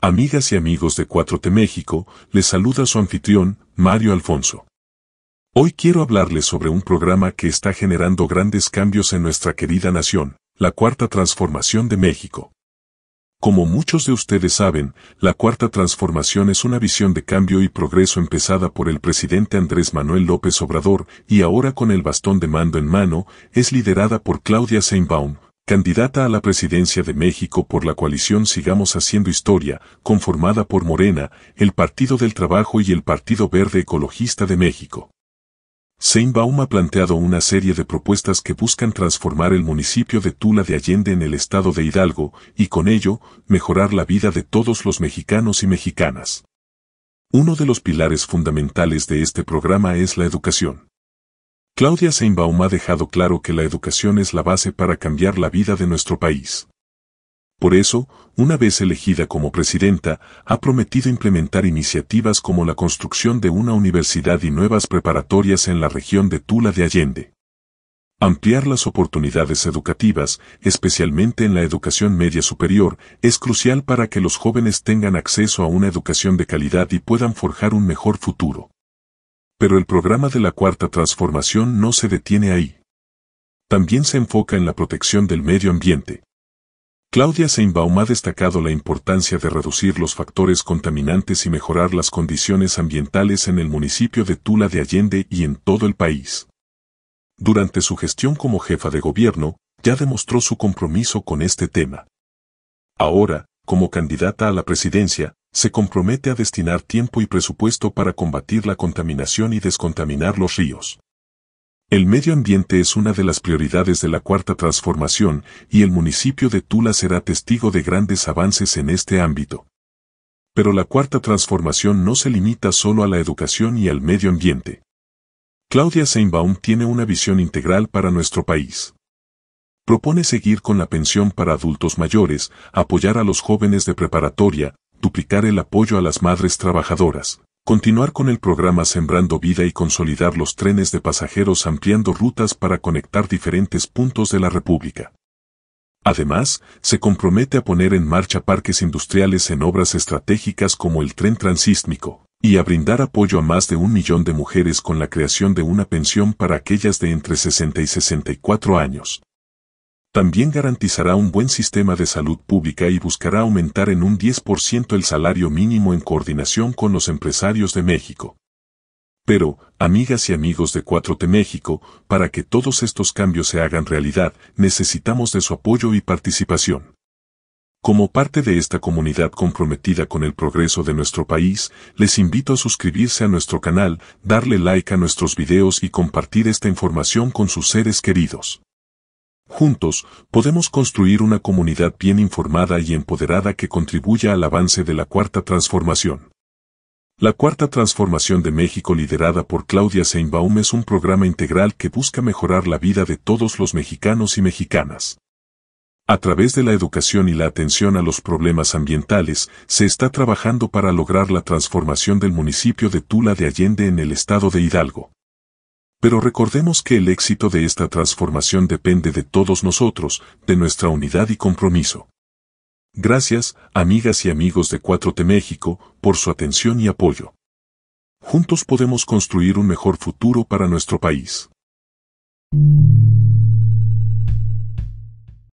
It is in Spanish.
Amigas y amigos de 4T México, les saluda su anfitrión, Mario Alfonso. Hoy quiero hablarles sobre un programa que está generando grandes cambios en nuestra querida nación, la Cuarta Transformación de México. Como muchos de ustedes saben, la Cuarta Transformación es una visión de cambio y progreso empezada por el presidente Andrés Manuel López Obrador y ahora con el bastón de mando en mano, es liderada por Claudia Seinbaum, candidata a la presidencia de México por la coalición Sigamos Haciendo Historia, conformada por Morena, el Partido del Trabajo y el Partido Verde Ecologista de México. Seinbaum ha planteado una serie de propuestas que buscan transformar el municipio de Tula de Allende en el estado de Hidalgo y con ello mejorar la vida de todos los mexicanos y mexicanas. Uno de los pilares fundamentales de este programa es la educación. Claudia Seinbaum ha dejado claro que la educación es la base para cambiar la vida de nuestro país. Por eso, una vez elegida como presidenta, ha prometido implementar iniciativas como la construcción de una universidad y nuevas preparatorias en la región de Tula de Allende. Ampliar las oportunidades educativas, especialmente en la educación media superior, es crucial para que los jóvenes tengan acceso a una educación de calidad y puedan forjar un mejor futuro. Pero el programa de la Cuarta Transformación no se detiene ahí. También se enfoca en la protección del medio ambiente. Claudia Seinbaum ha destacado la importancia de reducir los factores contaminantes y mejorar las condiciones ambientales en el municipio de Tula de Allende y en todo el país. Durante su gestión como jefa de gobierno, ya demostró su compromiso con este tema. Ahora, como candidata a la presidencia, se compromete a destinar tiempo y presupuesto para combatir la contaminación y descontaminar los ríos. El medio ambiente es una de las prioridades de la Cuarta Transformación y el municipio de Tula será testigo de grandes avances en este ámbito. Pero la Cuarta Transformación no se limita solo a la educación y al medio ambiente. Claudia Seinbaum tiene una visión integral para nuestro país. Propone seguir con la pensión para adultos mayores, apoyar a los jóvenes de preparatoria, duplicar el apoyo a las madres trabajadoras, continuar con el programa Sembrando Vida y consolidar los trenes de pasajeros ampliando rutas para conectar diferentes puntos de la República. Además, se compromete a poner en marcha parques industriales en obras estratégicas como el tren transísmico, y a brindar apoyo a más de un millón de mujeres con la creación de una pensión para aquellas de entre 60 y 64 años también garantizará un buen sistema de salud pública y buscará aumentar en un 10% el salario mínimo en coordinación con los empresarios de México. Pero, amigas y amigos de 4T México, para que todos estos cambios se hagan realidad, necesitamos de su apoyo y participación. Como parte de esta comunidad comprometida con el progreso de nuestro país, les invito a suscribirse a nuestro canal, darle like a nuestros videos y compartir esta información con sus seres queridos. Juntos, podemos construir una comunidad bien informada y empoderada que contribuya al avance de la Cuarta Transformación. La Cuarta Transformación de México liderada por Claudia Seinbaum es un programa integral que busca mejorar la vida de todos los mexicanos y mexicanas. A través de la educación y la atención a los problemas ambientales, se está trabajando para lograr la transformación del municipio de Tula de Allende en el estado de Hidalgo. Pero recordemos que el éxito de esta transformación depende de todos nosotros, de nuestra unidad y compromiso. Gracias, amigas y amigos de 4T México, por su atención y apoyo. Juntos podemos construir un mejor futuro para nuestro país.